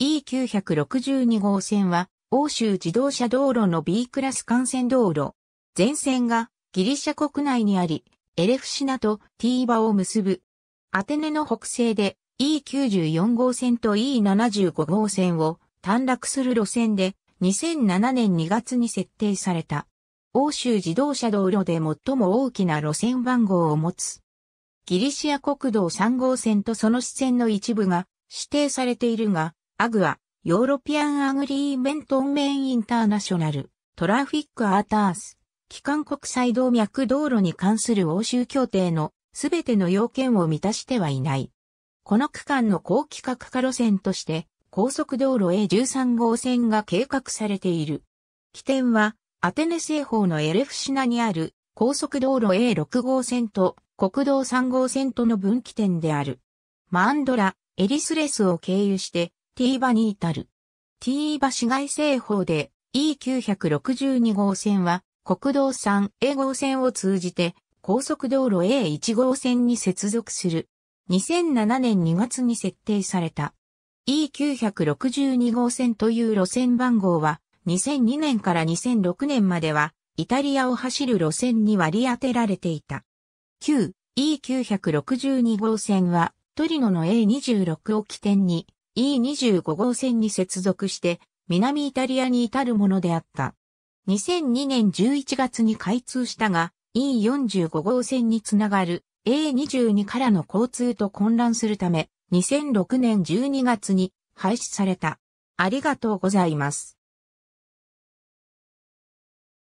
E962 号線は、欧州自動車道路の B クラス幹線道路。全線がギリシャ国内にあり、エレフシナとティーバを結ぶ。アテネの北西で E94 号線と E75 号線を短絡する路線で2007年2月に設定された。欧州自動車道路で最も大きな路線番号を持つ。ギリシア国道3号線とその支線の一部が指定されているが、アグア、ヨーロピアンアグリーメントオンメインインターナショナル、トラフィックアータース、機関国際動脈道路に関する欧州協定のすべての要件を満たしてはいない。この区間の高規格化路線として、高速道路 A13 号線が計画されている。起点は、アテネ西方のエレフシナにある高速道路 A6 号線と国道3号線との分岐点である。マンドラ、エリスレスを経由してティーバに至る。ティーバ市街西方で E962 号線は国道 3A 号線を通じて高速道路 A1 号線に接続する。2007年2月に設定された。E962 号線という路線番号は2002年から2006年まではイタリアを走る路線に割り当てられていた。旧 E962 号線はトリノの A26 を起点に E25 号線に接続して、南イタリアに至るものであった。2002年11月に開通したが、E45 号線につながる A22 からの交通と混乱するため、2006年12月に廃止された。ありがとうございます。